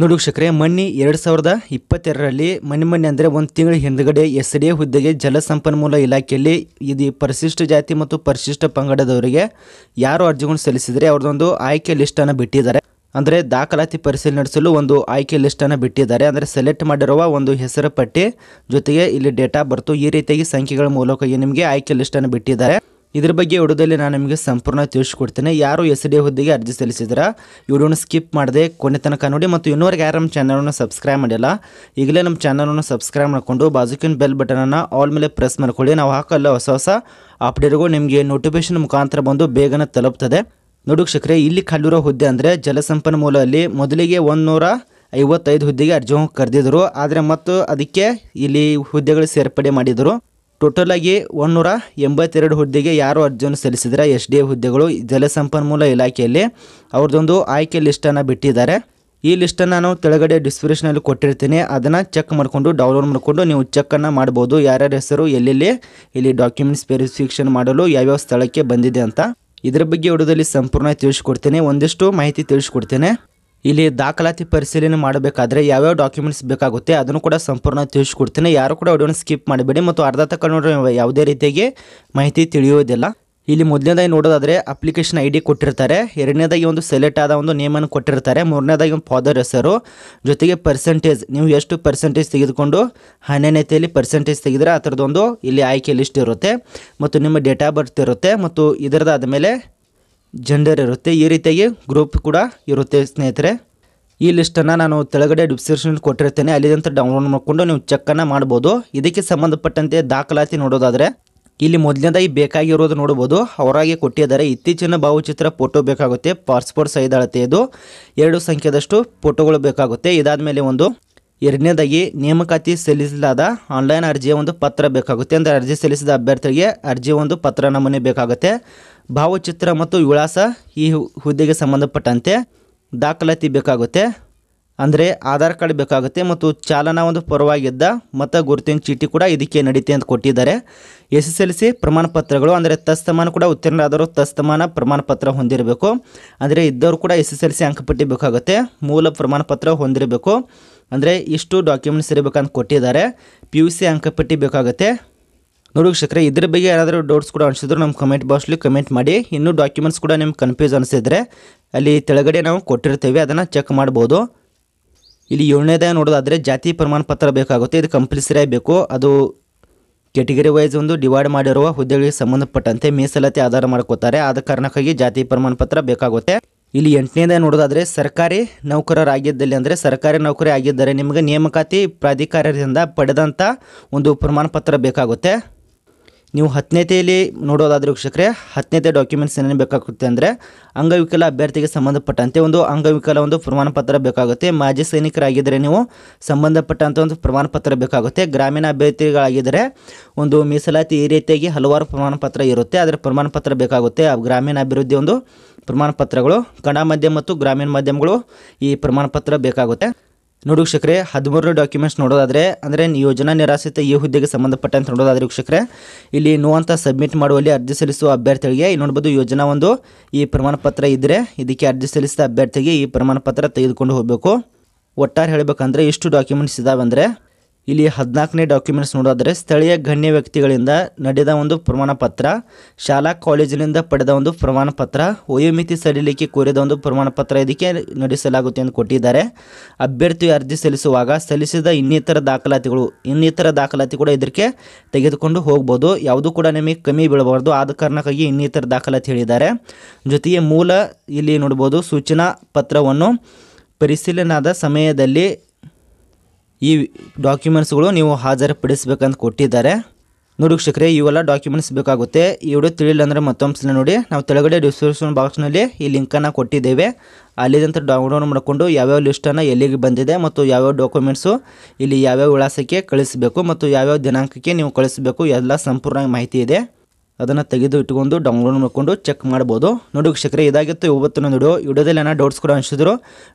ನೋಡಿ ವೀಕ್ಷಕರೆ ಮೊನ್ನೆ ಎರಡು ಸಾವಿರದ ಇಪ್ಪತ್ತೆರಡರಲ್ಲಿ ಮೊನ್ನೆ ಮೊನ್ನೆ ಅಂದರೆ ಒಂದು ತಿಂಗಳ ಹಿಂದ್ಗಡೆ ಎಸ್ ಡಿ ಎ ಹುದ್ದೆಗೆ ಜಲಸಂಪನ್ಮೂಲ ಇಲಾಖೆಯಲ್ಲಿ ಇದು ಪರಿಶಿಷ್ಟ ಜಾತಿ ಮತ್ತು ಪರಿಶಿಷ್ಟ ಪಂಗಡದವರಿಗೆ ಯಾರು ಅರ್ಜಿಗಳನ್ನು ಸಲ್ಲಿಸಿದರೆ ಅವ್ರದ್ದೊಂದು ಆಯ್ಕೆ ಲಿಸ್ಟನ್ನು ಬಿಟ್ಟಿದ್ದಾರೆ ಅಂದರೆ ದಾಖಲಾತಿ ಪರಿಶೀಲನೆ ನಡೆಸಲು ಒಂದು ಆಯ್ಕೆ ಲಿಸ್ಟನ್ನು ಬಿಟ್ಟಿದ್ದಾರೆ ಅಂದರೆ ಸೆಲೆಕ್ಟ್ ಮಾಡಿರುವ ಒಂದು ಹೆಸರು ಪಟ್ಟಿ ಜೊತೆಗೆ ಇಲ್ಲಿ ಡೇಟಾ ಬರ್ತು ಈ ರೀತಿಯಾಗಿ ಸಂಖ್ಯೆಗಳ ಮೂಲಕ ನಿಮಗೆ ಆಯ್ಕೆ ಲಿಸ್ಟನ್ನು ಬಿಟ್ಟಿದ್ದಾರೆ ಇದ್ರ ಬಗ್ಗೆ ವಿಡಿಯೋದಲ್ಲಿ ನಾನು ನಿಮಗೆ ಸಂಪೂರ್ಣ ತಿಳಿಸ್ಕೊಡ್ತೇನೆ ಯಾರು ಎಸ್ ಡಿ ಹುದ್ದೆಗೆ ಅರ್ಜಿ ಸಲ್ಲಿಸಿದ್ರ ವಿಡಿಯೋನ ಸ್ಕಿಪ್ ಮಾಡದೆ ಕೊನೆ ತನಕ ನೋಡಿ ಮತ್ತು ಇನ್ನೂವರೆಗೆ ಯಾರು ನಮ್ಮ ಚಾನಲನ್ನು ಸಬ್ಸ್ಕ್ರೈಬ್ ಮಾಡಿಲ್ಲ ಈಗಲೇ ನಮ್ಮ ಚಾನಲನ್ನು ಸಬ್ಸ್ಕ್ರೈಬ್ ಮಾಡಿಕೊಂಡು ಬಾಜುಕಿನ ಬೆಲ್ ಬಟನನ್ನು ಆಲ್ ಮೇಲೆ ಪ್ರೆಸ್ ಮಾಡ್ಕೊಳ್ಳಿ ನಾವು ಹಾಕಲ್ಲ ಹೊಸ ಹೊಸ ಅಪ್ಡೇಟ್ಗಳು ನಿಮಗೆ ನೋಟಿಫಿಕೇಶನ್ ಮುಖಾಂತರ ಬಂದು ಬೇಗನೆ ತಲುಪ್ತದೆ ನೋಡಿ ಇಲ್ಲಿ ಕಲ್ಲಿರೋ ಹುದ್ದೆ ಅಂದರೆ ಅಲ್ಲಿ ಮೊದಲಿಗೆ ಒಂದು ನೂರ ಐವತ್ತೈದು ಹುದ್ದೆಗೆ ಅರ್ಜಿ ಕರೆದಿದ್ರು ಆದರೆ ಮತ್ತು ಅದಕ್ಕೆ ಇಲ್ಲಿ ಹುದ್ದೆಗಳು ಸೇರ್ಪಡೆ ಮಾಡಿದರು ಟೋಟಲಾಗಿ ಒನ್ನೂರ ಎಂಬತ್ತೆರಡು ಹುದ್ದೆಗೆ ಯಾರು ಅರ್ಜಿಯನ್ನು ಸಲ್ಲಿಸಿದರೆ ಎಸ್ ಡಿ ಎ ಹುದ್ದೆಗಳು ಜಲಸಂಪನ್ಮೂಲ ಇಲಾಖೆಯಲ್ಲಿ ಅವ್ರದ್ದೊಂದು ಆಯ್ಕೆ ಲಿಸ್ಟನ್ನು ಬಿಟ್ಟಿದ್ದಾರೆ ಈ ಲಿಸ್ಟನ್ನು ನಾನು ಕೆಳಗಡೆ ಡಿಸ್ಕ್ರಿಪ್ಷನಲ್ಲಿ ಕೊಟ್ಟಿರ್ತೀನಿ ಅದನ್ನು ಚೆಕ್ ಮಾಡಿಕೊಂಡು ಡೌನ್ಲೋಡ್ ಮಾಡಿಕೊಂಡು ನೀವು ಚೆಕ್ಕನ್ನು ಮಾಡ್ಬೋದು ಯಾರ್ಯಾರ ಹೆಸರು ಎಲ್ಲೆಲ್ಲಿ ಇಲ್ಲಿ ಡಾಕ್ಯುಮೆಂಟ್ಸ್ ವೆರಿಫಿಕೇಷನ್ ಮಾಡಲು ಯಾವ್ಯಾವ ಸ್ಥಳಕ್ಕೆ ಬಂದಿದೆ ಅಂತ ಇದರ ಬಗ್ಗೆ ವಿಡಿಯೋದಲ್ಲಿ ಸಂಪೂರ್ಣ ತಿಳಿಸ್ಕೊಡ್ತೀನಿ ಒಂದಿಷ್ಟು ಮಾಹಿತಿ ತಿಳಿಸ್ಕೊಡ್ತೇನೆ ಇಲ್ಲಿ ದಾಖಲಾತಿ ಪರಿಶೀಲನೆ ಮಾಡಬೇಕಾದ್ರೆ ಯಾವ್ಯಾವ ಡಾಕ್ಯುಮೆಂಟ್ಸ್ ಬೇಕಾಗುತ್ತೆ ಅದನ್ನು ಕೂಡ ಸಂಪೂರ್ಣ ತಿಳಿಸ್ಕೊಡ್ತೀನಿ ಯಾರು ಕೂಡ ಆಡಿಯೋನ ಸ್ಕಿಪ್ ಮಾಡಬೇಡಿ ಮತ್ತು ಅರ್ಧ ತಕ್ಕ ನೋಡಿ ಯಾವುದೇ ರೀತಿಯಾಗಿ ಮಾಹಿತಿ ತಿಳಿಯೋದಿಲ್ಲ ಇಲ್ಲಿ ಮೊದಲನೇದಾಗಿ ನೋಡೋದಾದರೆ ಅಪ್ಲಿಕೇಶನ್ ಐ ಡಿ ಕೊಟ್ಟಿರ್ತಾರೆ ಎರಡನೇದಾಗಿ ಒಂದು ಸೆಲೆಕ್ಟ್ ಆದ ಒಂದು ನೇಮನ್ನು ಕೊಟ್ಟಿರ್ತಾರೆ ಮೂರನೇದಾಗಿ ಒಂದು ಫಾದರ್ ಹೆಸರು ಜೊತೆಗೆ ಪರ್ಸೆಂಟೇಜ್ ನೀವು ಎಷ್ಟು ಪರ್ಸೆಂಟೇಜ್ ತೆಗೆದುಕೊಂಡು ಹನ್ನೆರಡನೇತೆಯಲ್ಲಿ ಪರ್ಸೆಂಟೇಜ್ ತೆಗೆದರೆ ಆ ಥರದ್ದೊಂದು ಇಲ್ಲಿ ಆಯ್ಕೆ ಲಿಸ್ಟ್ ಇರುತ್ತೆ ಮತ್ತು ನಿಮ್ಮ ಡೇಟ್ ಆಫ್ ಬರ್ತ್ ಇರುತ್ತೆ ಮತ್ತು ಇದರದಾದ ಮೇಲೆ ಜೆಂಡರ್ ಇರುತ್ತೆ ಈ ರೀತಿಯಾಗಿ ಗ್ರೂಪ್ ಕೂಡ ಇರುತ್ತೆ ಸ್ನೇಹಿತರೆ ಈ ಲಿಸ್ಟನ್ನು ನಾನು ಕೆಳಗಡೆ ಡಿಸ್ಕ್ರಿಪ್ಷನ್ ಕೊಟ್ಟಿರ್ತೇನೆ ಅಲ್ಲಿಂದ ಡೌನ್ಲೋಡ್ ಮಾಡಿಕೊಂಡು ನೀವು ಚೆಕ್ಕನ್ನು ಮಾಡ್ಬೋದು ಇದಕ್ಕೆ ಸಂಬಂಧಪಟ್ಟಂತೆ ದಾಖಲಾತಿ ನೋಡೋದಾದರೆ ಇಲ್ಲಿ ಮೊದಲನೇದಾಗಿ ಬೇಕಾಗಿರೋದು ನೋಡ್ಬೋದು ಅವರಾಗಿ ಕೊಟ್ಟಿದ್ದಾರೆ ಇತ್ತೀಚಿನ ಭಾವಚಿತ್ರ ಫೋಟೋ ಬೇಕಾಗುತ್ತೆ ಪಾಸ್ಪೋರ್ಟ್ ಸೈಜ್ ಅಳತೆ ಎರಡು ಸಂಖ್ಯೆದಷ್ಟು ಫೋಟೋಗಳು ಬೇಕಾಗುತ್ತೆ ಇದಾದ ಮೇಲೆ ಒಂದು ಎರಡನೇದಾಗಿ ನೇಮಕಾತಿ ಸಲ್ಲಿಸಲಾದ ಆನ್ಲೈನ್ ಅರ್ಜಿಯ ಒಂದು ಪತ್ರ ಬೇಕಾಗುತ್ತೆ ಅಂದರೆ ಅರ್ಜಿ ಸಲ್ಲಿಸಿದ ಅಭ್ಯರ್ಥಿಗೆ ಅರ್ಜಿ ಒಂದು ಪತ್ರ ನಮೂನೆ ಬೇಕಾಗುತ್ತೆ ಭಾವಚಿತ್ರ ಮತ್ತು ವಿಳಾಸ ಈ ಹುದ್ದೆಗೆ ಸಂಬಂಧಪಟ್ಟಂತೆ ದಾಖಲಾತಿ ಬೇಕಾಗುತ್ತೆ ಅಂದರೆ ಆಧಾರ್ ಕಾರ್ಡ್ ಬೇಕಾಗುತ್ತೆ ಮತ್ತು ಚಾಲನಾ ಒಂದು ಪರವಾಗಿದ್ದ ಮತ ಗುರುತಿನ ಚೀಟಿ ಕೂಡ ಇದಕ್ಕೆ ನಡೀತೆ ಅಂತ ಕೊಟ್ಟಿದ್ದಾರೆ ಎಸ್ ಎಸ್ ಎಲ್ ಸಿ ಪ್ರಮಾಣ ಪತ್ರಗಳು ಅಂದರೆ ತಸ್ತಮಾನ ಕೂಡ ಉತ್ತೀರ್ಣರಾದರು ತಸ್ತಮಾನ ಪ್ರಮಾಣ ಪತ್ರ ಹೊಂದಿರಬೇಕು ಅಂದರೆ ಇದ್ದವರು ಕೂಡ ಎಸ್ ಎಸ್ ಎಲ್ ಸಿ ಅಂಕಪಟ್ಟಿ ಬೇಕಾಗುತ್ತೆ ಮೂಲ ಪ್ರಮಾಣ ಪತ್ರ ಹೊಂದಿರಬೇಕು ಅಂದರೆ ಇಷ್ಟು ಡಾಕ್ಯುಮೆಂಟ್ಸ್ ಇರಬೇಕಂತ ಕೊಟ್ಟಿದ್ದಾರೆ ಪಿ ಯು ಸಿ ಅಂಕಪಟ್ಟಿ ಬೇಕಾಗುತ್ತೆ ನೋಡಿ ಶಕ್ರೆ ಇದ್ರ ಬಗ್ಗೆ ಯಾರಾದರೂ ಡೌಟ್ಸ್ ಕೂಡ ಅನಿಸಿದ್ರು ನಮ್ಮ ಕಮೆಂಟ್ ಬಾಕ್ಸ್ಲಿ ಕಮೆಂಟ್ ಮಾಡಿ ಇನ್ನೂ ಡಾಕ್ಯುಮೆಂಟ್ಸ್ ಕೂಡ ನಿಮ್ಗೆ ಕನ್ಫ್ಯೂಸ್ ಅನಿಸಿದ್ರೆ ಅಲ್ಲಿ ತೆಳಗಡೆ ನಾವು ಕೊಟ್ಟಿರ್ತೇವೆ ಅದನ್ನು ಚೆಕ್ ಮಾಡ್ಬೋದು ಇಲ್ಲಿ ಏಳನೇದಾಗ ನೋಡೋದಾದರೆ ಜಾತಿ ಪ್ರಮಾಣ ಪತ್ರ ಬೇಕಾಗುತ್ತೆ ಇದು ಕಂಪಲ್ಸರಿ ಬೇಕು ಅದು ಕೆಟಗರಿ ವೈಸ್ ಒಂದು ಡಿವೈಡ್ ಮಾಡಿರುವ ಹುದ್ದೆಗಳಿಗೆ ಸಂಬಂಧಪಟ್ಟಂತೆ ಮೀಸಲಾತಿ ಆಧಾರ ಮಾಡ್ಕೋತಾರೆ ಆದ ಕಾರಣಕ್ಕಾಗಿ ಜಾತಿ ಪ್ರಮಾಣ ಪತ್ರ ಬೇಕಾಗುತ್ತೆ ಇಲ್ಲಿ ಎಂಟನೇದ ನೋಡೋದಾದರೆ ಸರ್ಕಾರಿ ನೌಕರರಾಗಿದ್ದಲ್ಲಿ ಅಂದರೆ ಸರ್ಕಾರಿ ನೌಕರಿ ಆಗಿದ್ದರೆ ನಿಮಗೆ ನೇಮಕಾತಿ ಪ್ರಾಧಿಕಾರದಿಂದ ಪಡೆದಂಥ ಒಂದು ಪ್ರಮಾಣ ಪತ್ರ ಬೇಕಾಗುತ್ತೆ ನೀವು ಹತ್ತನೇತೆಯಲ್ಲಿ ನೋಡೋದಾದರೆ ವೀಕ್ಷಕರೆ ಹತ್ತನೇತೆ ಡಾಕ್ಯುಮೆಂಟ್ಸ್ ಏನೇನು ಬೇಕಾಗುತ್ತೆ ಅಂದರೆ ಅಂಗವಿಕಲ ಅಭ್ಯರ್ಥಿಗೆ ಸಂಬಂಧಪಟ್ಟಂತೆ ಒಂದು ಅಂಗವಿಕಲ ಒಂದು ಪ್ರಮಾಣ ಪತ್ರ ಬೇಕಾಗುತ್ತೆ ಮಾಜಿ ಸೈನಿಕರಾಗಿದ್ದರೆ ನೀವು ಸಂಬಂಧಪಟ್ಟಂಥ ಒಂದು ಪ್ರಮಾಣ ಪತ್ರ ಬೇಕಾಗುತ್ತೆ ಗ್ರಾಮೀಣ ಅಭ್ಯರ್ಥಿಗಳಾಗಿದ್ದರೆ ಒಂದು ಮೀಸಲಾತಿ ಈ ರೀತಿಯಾಗಿ ಹಲವಾರು ಪ್ರಮಾಣ ಪತ್ರ ಇರುತ್ತೆ ಅದರ ಪ್ರಮಾಣ ಪತ್ರ ಬೇಕಾಗುತ್ತೆ ಗ್ರಾಮೀಣ ಅಭಿವೃದ್ಧಿ ಒಂದು ಪ್ರಮಾಣ ಪತ್ರಗಳು ಕನ್ನಡ ಮಾಧ್ಯಮ ಮತ್ತು ಗ್ರಾಮೀಣ ಮಾಧ್ಯಮಗಳು ಈ ಪ್ರಮಾಣ ಪತ್ರ ಬೇಕಾಗುತ್ತೆ ನೋಡಿ ವೀಕ್ಷಕರೇ ಹದಿಮೂರು ಡಾಕ್ಯುಮೆಂಟ್ಸ್ ನೋಡೋದಾದರೆ ಅಂದರೆ ಯೋಜನಾ ನಿರಾಶ್ರಿತ ಈ ಹುದ್ದೆಗೆ ಸಂಬಂಧಪಟ್ಟಂತೆ ನೋಡೋದಾದ್ರೆ ವೀಕ್ಷಕರೇ ಇಲ್ಲಿ ನೋ ಅಂತ ಸಬ್ಮಿಟ್ ಮಾಡುವಲ್ಲಿ ಅರ್ಜಿ ಸಲ್ಲಿಸುವ ಅಭ್ಯರ್ಥಿಗಳಿಗೆ ಇಲ್ಲಿ ನೋಡ್ಬೋದು ಯೋಜನಾ ಒಂದು ಈ ಪ್ರಮಾಣ ಪತ್ರ ಇದ್ದರೆ ಇದಕ್ಕೆ ಅರ್ಜಿ ಸಲ್ಲಿಸಿದ ಅಭ್ಯರ್ಥಿಗೆ ಈ ಪ್ರಮಾಣ ಪತ್ರ ತೆಗೆದುಕೊಂಡು ಹೋಗಬೇಕು ಒಟ್ಟಾರೆ ಹೇಳಬೇಕಂದ್ರೆ ಇಷ್ಟು ಡಾಕ್ಯುಮೆಂಟ್ಸ್ ಇದಾವೆ ಅಂದರೆ ಇಲ್ಲಿ ಹದಿನಾಲ್ಕನೇ ಡಾಕ್ಯುಮೆಂಟ್ಸ್ ನೋಡೋದಾದರೆ ಸ್ಥಳೀಯ ಗಣ್ಯ ವ್ಯಕ್ತಿಗಳಿಂದ ನಡೆದ ಒಂದು ಪ್ರಮಾಣ ಪತ್ರ ಶಾಲಾ ಕಾಲೇಜಿನಿಂದ ಪಡೆದ ಒಂದು ಪ್ರಮಾಣ ಪತ್ರ ವಯೋಮಿತಿ ಸಡಿಲಿಕೆ ಕೋರಿದ ಒಂದು ಪ್ರಮಾಣ ಪತ್ರ ಇದಕ್ಕೆ ನಡೆಸಲಾಗುತ್ತೆ ಎಂದು ಕೊಟ್ಟಿದ್ದಾರೆ ಅಭ್ಯರ್ಥಿ ಅರ್ಜಿ ಸಲ್ಲಿಸುವಾಗ ಸಲ್ಲಿಸಿದ ಇನ್ನಿತರ ದಾಖಲಾತಿಗಳು ಇನ್ನಿತರ ದಾಖಲಾತಿ ಕೂಡ ಇದಕ್ಕೆ ತೆಗೆದುಕೊಂಡು ಹೋಗ್ಬೋದು ಯಾವುದು ಕೂಡ ನಿಮಗೆ ಕಮ್ಮಿ ಬೀಳಬಾರ್ದು ಆದ ಕಾರಣಕ್ಕಾಗಿ ಇನ್ನಿತರ ದಾಖಲಾತಿ ಹೇಳಿದ್ದಾರೆ ಜೊತೆಗೆ ಮೂಲ ಇಲ್ಲಿ ನೋಡ್ಬೋದು ಸೂಚನಾ ಪತ್ರವನ್ನು ಪರಿಶೀಲನಾದ ಸಮಯದಲ್ಲಿ ಈ ಡಾಕ್ಯುಮೆಂಟ್ಸ್ಗಳು ನೀವು ಪಡಿಸಬೇಕಂತ ಕೊಟ್ಟಿದ್ದಾರೆ ನೋಡಿ ಶಕ್ರೆ ಇವೆಲ್ಲ ಡಾಕ್ಯುಮೆಂಟ್ಸ್ ಬೇಕಾಗುತ್ತೆ ಈ ತಿಳಿಲ್ಲ ಅಂದರೆ ಮತ್ತೊಂದು ಸಲ ನೋಡಿ ನಾವು ತೆಳಗಡೆ ಡಿಸ್ಕ್ರಿಪ್ಷನ್ ಬಾಕ್ಸ್ನಲ್ಲಿ ಈ ಲಿಂಕನ್ನು ಕೊಟ್ಟಿದ್ದೇವೆ ಅಲ್ಲಿಂದ ಡೌನ್ಲೋಡ್ ಮಾಡಿಕೊಂಡು ಯಾವ್ಯಾವ ಲಿಸ್ಟನ್ನು ಎಲ್ಲಿಗೆ ಬಂದಿದೆ ಮತ್ತು ಯಾವ್ಯಾವ ಡಾಕ್ಯುಮೆಂಟ್ಸು ಇಲ್ಲಿ ಯಾವ್ಯಾವ ವಿಳಾಸಕ್ಕೆ ಕಳಿಸಬೇಕು ಮತ್ತು ಯಾವ್ಯಾವ ದಿನಾಂಕಕ್ಕೆ ನೀವು ಕಳಿಸಬೇಕು ಎಲ್ಲ ಸಂಪೂರ್ಣ ಮಾಹಿತಿ ಇದೆ ಅದನ್ನು ತೆಗೆದು ಇಟ್ಕೊಂಡು ಡೌನ್ಲೋಡ್ ಮಾಡಿಕೊಂಡು ಚೆಕ್ ಮಾಡ್ಬೋದು ನೋಡಿ ಶಕ್ರೆ ಇದಾಗಿತ್ತು ಇವತ್ತು ವಿಡಿಯೋ ವಿಡಿಯೋದಲ್ಲಿ ಏನೋ ಡೌಟ್ಸ್ ಕೂಡ ಅನಿಸಿದ್ರು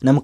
ನಮ್ಮ